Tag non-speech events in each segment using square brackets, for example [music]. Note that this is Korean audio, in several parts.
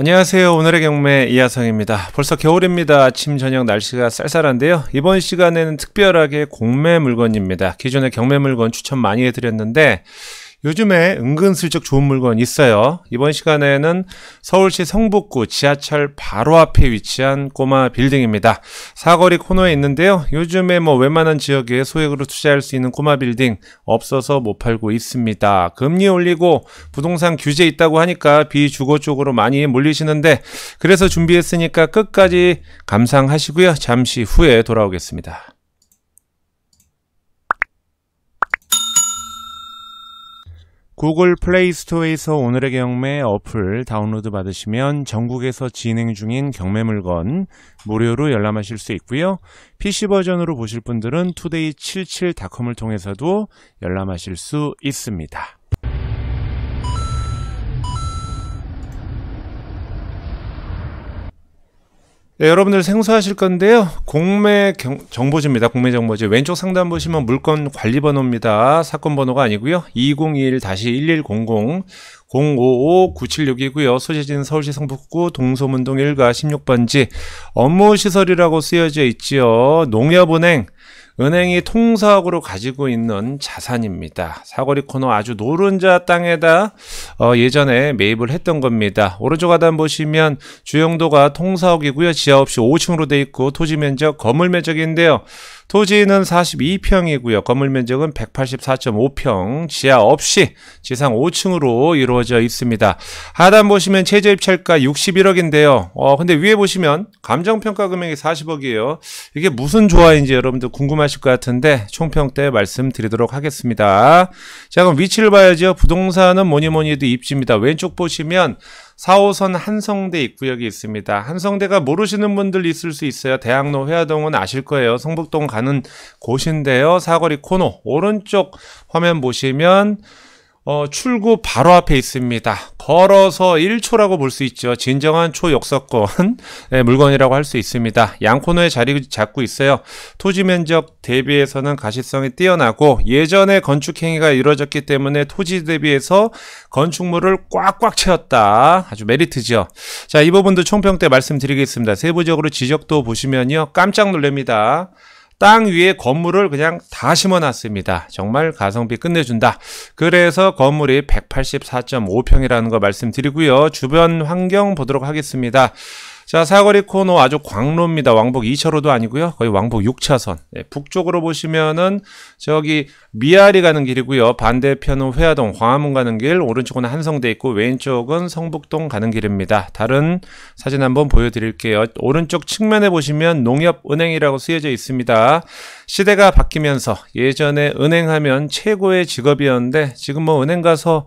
안녕하세요. 오늘의 경매 이하성입니다. 벌써 겨울입니다. 아침 저녁 날씨가 쌀쌀한데요. 이번 시간에는 특별하게 공매 물건입니다. 기존에 경매 물건 추천 많이 해드렸는데 요즘에 은근슬쩍 좋은 물건 있어요. 이번 시간에는 서울시 성북구 지하철 바로 앞에 위치한 꼬마 빌딩입니다. 사거리 코너에 있는데요. 요즘에 뭐 웬만한 지역에 소액으로 투자할 수 있는 꼬마 빌딩 없어서 못 팔고 있습니다. 금리 올리고 부동산 규제 있다고 하니까 비주거 쪽으로 많이 몰리시는데 그래서 준비했으니까 끝까지 감상하시고요. 잠시 후에 돌아오겠습니다. 구글 플레이 스토어에서 오늘의 경매 어플 다운로드 받으시면 전국에서 진행 중인 경매 물건 무료로 열람하실 수 있고요. PC 버전으로 보실 분들은 투데이77.com을 통해서도 열람하실 수 있습니다. 네, 여러분들 생소하실 건데요. 공매 경, 정보지입니다. 공매 정보지. 왼쪽 상단 보시면 물건 관리 번호입니다. 사건 번호가 아니고요. 201-1100 2 055976이고요. 소재지는 서울시 성북구 동소문동 1가 16번지 업무시설이라고 쓰여져 있지요. 농협은행 은행이 통사업으로 가지고 있는 자산입니다. 사거리 코너 아주 노른자 땅에다 어, 예전에 매입을 했던 겁니다. 오른쪽 하단 보시면 주용도가 통사옥이고요. 지하 없이 5층으로 돼 있고 토지 면적 건물 면적인데요. 토지는 42평이고요. 건물 면적은 184.5평, 지하 없이 지상 5층으로 이루어져 있습니다. 하단 보시면 최저 입찰가 61억인데요. 어, 근데 위에 보시면 감정평가 금액이 40억이에요. 이게 무슨 조화인지 여러분들 궁금하실 것 같은데 총평 때 말씀드리도록 하겠습니다. 자, 그럼 위치를 봐야죠. 부동산은 뭐니 뭐니 해도 입지입니다. 왼쪽 보시면 4호선 한성대 입구역이 있습니다. 한성대가 모르시는 분들 있을 수 있어요. 대학로 회화동은 아실 거예요. 성북동 가는 곳인데요. 사거리 코너 오른쪽 화면 보시면 어, 출구 바로 앞에 있습니다. 걸어서 1초라고 볼 수 있죠. 진정한 초역사권 [laughs] 예, 물건이라고 할 수 있습니다. 양코너에 자리 잡고 있어요. 토지 면적 대비해서는 가시성이 뛰어나고 예전에 건축 행위가 이루어졌기 때문에 토지 대비해서 건축물을 꽉꽉 채웠다. 아주 메리트죠. 자, 이 부분도 총평 때 말씀드리겠습니다. 세부적으로 지적도 보시면요. 깜짝 놀랍니다. 땅 위에 건물을 그냥 다 심어놨습니다. 정말 가성비 끝내준다. 그래서 건물이 184.5평이라는 거 말씀드리고요. 주변 환경 보도록 하겠습니다. 자, 사거리 코너 아주 광로입니다. 왕복 2차로도 아니고요. 거의 왕복 6차선. 예, 북쪽으로 보시면은 저기 미아리 가는 길이고요. 반대편은 회화동 광화문 가는 길, 오른쪽은 한성대 있고 왼쪽은 성북동 가는 길입니다. 다른 사진 한번 보여드릴게요. 오른쪽 측면에 보시면 농협은행이라고 쓰여져 있습니다. 시대가 바뀌면서 예전에 은행하면 최고의 직업이었는데 지금 뭐 은행 가서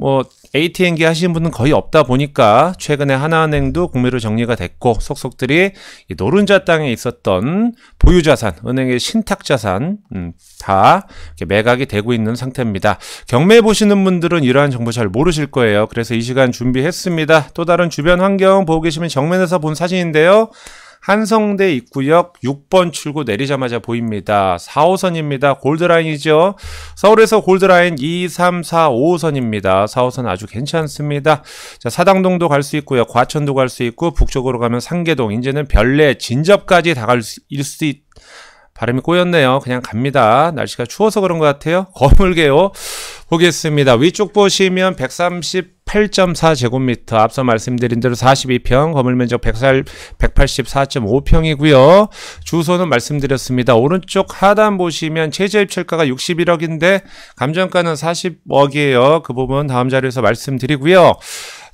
뭐 ATM기 하시는 분은 거의 없다 보니까 최근에 하나은행도 공매로 정리가 됐고 속속들이 노른자 땅에 있었던 보유자산, 은행의 신탁자산 음, 다 매각이 되고 있는 상태입니다. 경매 보시는 분들은 이러한 정보 잘 모르실 거예요. 그래서 이 시간 준비했습니다. 또 다른 주변 환경 보고 계시면 정면에서 본 사진인데요. 한성대 입구역 6번 출구 내리자마자 보입니다. 4호선입니다. 골드라인이죠. 서울에서 골드라인 2, 3, 4, 5호선입니다. 4호선 아주 괜찮습니다. 자, 사당동도 갈 수 있고요. 과천도 갈 수 있고 북쪽으로 가면 상계동, 이제는 별내, 진접까지 다 갈 수 있... 발음이 꼬였네요. 그냥 갑니다. 날씨가 추워서 그런 것 같아요. [laughs] 거물게요. 보겠습니다. 위쪽 보시면 130 8.4제곱미터 앞서 말씀드린 대로 42평 건물면적 184.5평이고요. 주소는 말씀드렸습니다. 오른쪽 하단 보시면 최저입찰가가 61억인데 감정가는 40억이에요. 그 부분 다음 자료에서 말씀드리고요.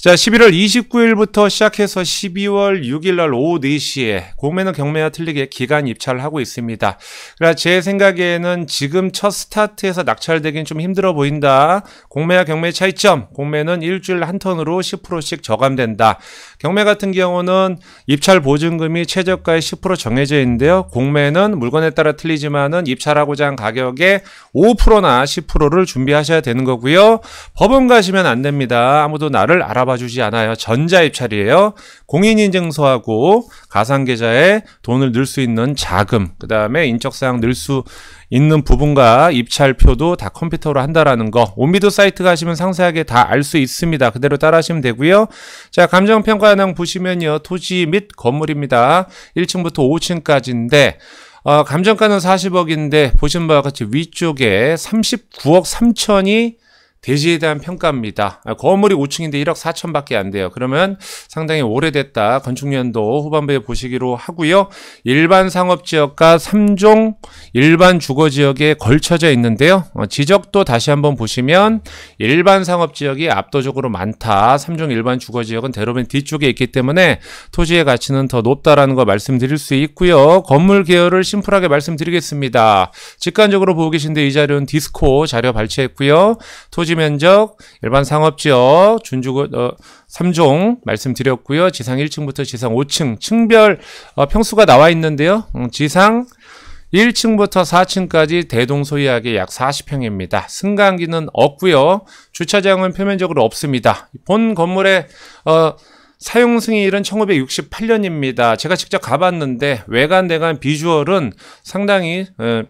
자, 11월 29일부터 시작해서 12월 6일 날 오후 4시에 공매는 경매와 틀리게 기간 입찰을 하고 있습니다. 그러나 제 생각에는 지금 첫 스타트에서 낙찰되긴 좀 힘들어 보인다. 공매와 경매 차이점. 공매는 일주일 한 턴으로 10%씩 저감된다. 경매 같은 경우는 입찰 보증금이 최저가의 10% 정해져 있는데요. 공매는 물건에 따라 틀리지만은 입찰하고자 한 가격의 5%나 10%를 준비하셔야 되는 거고요. 법원 가시면 안 됩니다. 아무도 나를 알아봐 도주지 않아요. 전자입찰이에요. 공인인증서하고 가상계좌에 돈을 넣을 수 있는 자금, 그 다음에 인적사항 넣을 수 있는 부분과 입찰표도 다 컴퓨터로 한다라는 거. 온비도 사이트 가시면 상세하게 다 알 수 있습니다. 그대로 따라하시면 되고요. 자, 감정평가 현황 보시면요. 토지 및 건물입니다. 1층부터 5층까지인데 어, 감정가는 40억인데 보신 바와 같이 위쪽에 39억 3천이 대지에 대한 평가입니다. 건물이 아, 5층인데 1억 4천밖에 안 돼요. 그러면 상당히 오래됐다. 건축년도 후반부에 보시기로 하고요. 일반 상업지역과 3종 일반 주거지역에 걸쳐져 있는데요. 어, 지적도 다시 한번 보시면 일반 상업지역이 압도적으로 많다. 3종 일반 주거지역은 대로변 뒤쪽에 있기 때문에 토지의 가치는 더 높다라는 거 말씀드릴 수 있고요. 건물 계열을 심플하게 말씀드리겠습니다. 직관적으로 보고 계신데 이 자료는 디스코 자료 발췌했고요. 토지 면적, 일반 상업 지역, 준주구 어, 3종 말씀드렸고요. 지상 1층부터 지상 5층 층별 어, 평수가 나와 있는데요. 음, 지상 1층부터 4층까지 대동소이하게 약 40평입니다. 승강기는 없고요. 주차장은 표면적으로 없습니다. 본 건물의 어, 사용 승인은 1968년입니다. 제가 직접 가봤는데 외관 대관 비주얼은 상당히 어,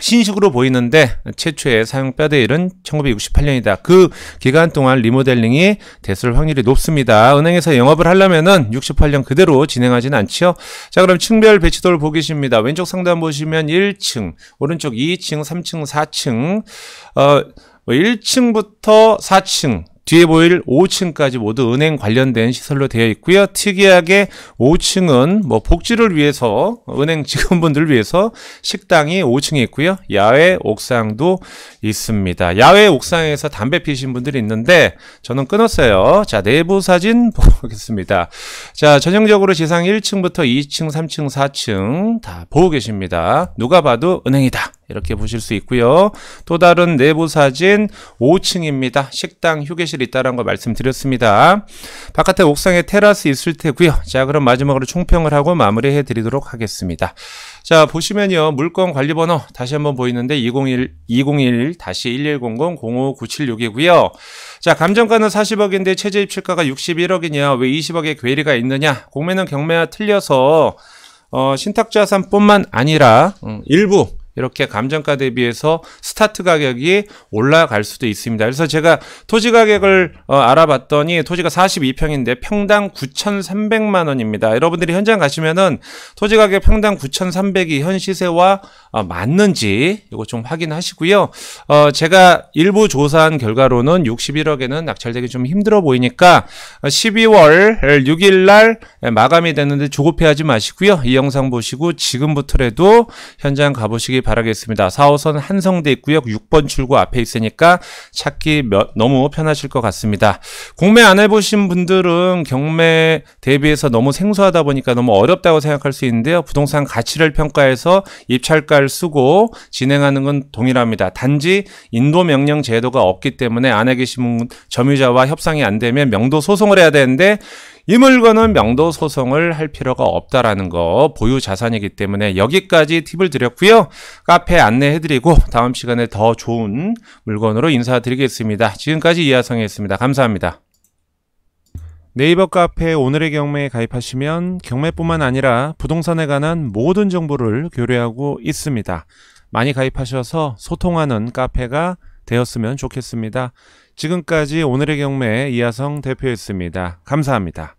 신식으로 보이는데 최초의 사용 뼈대일은 1968년이다. 그 기간 동안 리모델링이 됐을 확률이 높습니다. 은행에서 영업을 하려면은 68년 그대로 진행하진 않지요. 자, 그럼 층별 배치도를 보겠습니다. 왼쪽 상단 보시면 1층, 오른쪽 2층, 3층, 4층. 어, 1층부터 뭐 4층, 뒤에 보일 5층까지 모두 은행 관련된 시설로 되어 있고요. 특이하게 5층은 뭐 복지를 위해서 은행 직원분들을 위해서 식당이 5층에 있고요. 야외 옥상도 있습니다. 야외 옥상에서 담배 피신 우 분들이 있는데 저는 끊었어요. 자, 내부 사진 [laughs] 보겠습니다. 자, 전형적으로 지상 1층부터 2층, 3층, 4층 다 보고 계십니다. 누가 봐도 은행이다. 이렇게 보실 수 있고요. 또 다른 내부 사진 5층입니다. 식당 휴게실 있다는 거 말씀드렸습니다. 바깥에 옥상에 테라스 있을 테고요. 자 그럼 마지막으로 총평을 하고 마무리해 드리도록 하겠습니다. 자 보시면요 물건 관리 번호 다시 한번 보이는데 201 201 다시 1100 05976이고요. 자 감정가는 40억인데 최저 입출가가 61억이냐 왜 20억의 괴리가 있느냐 공매는 경매와 틀려서 어, 신탁자산뿐만 아니라 음, 일부 이렇게 감정가 대비해서 스타트 가격이 올라갈 수도 있습니다. 그래서 제가 토지 가격을 어, 알아봤더니 토지가 42평인데 평당 9,300만 원입니다. 여러분들이 현장 가시면은 토지 가격 평당 9,300이 현 시세와 어, 맞는지 이거 좀 확인하시고요. 어, 제가 일부 조사한 결과로는 61억에는 낙찰되기 좀 힘들어 보이니까 12월 6일 날 마감이 됐는데 조급해하지 마시고요. 이 영상 보시고 지금부터라도 현장 가보시기 바랍니다. 바라겠습니다. 4호선 한성대 입구역 6번 출구 앞에 있으니까 찾기 몇, 너무 편하실 것 같습니다. 공매 안 해보신 분들은 경매 대비해서 너무 생소하다 보니까 너무 어렵다고 생각할 수 있는데요. 부동산 가치를 평가해서 입찰가를 쓰고 진행하는 건 동일합니다. 단지 인도 명령 제도가 없기 때문에 안에 계신 점유자와 협상이 안 되면 명도 소송을 해야 되는데 이 물건은 명도 소송을 할 필요가 없다라는 거 보유 자산이기 때문에 여기까지 팁을 드렸고요. 카페 안내해드리고 다음 시간에 더 좋은 물건으로 인사드리겠습니다. 지금까지 이하성이었습니다. 감사합니다. 네이버 카페 오늘의 경매에 가입하시면 경매뿐만 아니라 부동산에 관한 모든 정보를 교류하고 있습니다. 많이 가입하셔서 소통하는 카페가 되었으면 좋겠습니다. 지금까지 오늘의 경매 이하성 대표였습니다. 감사합니다.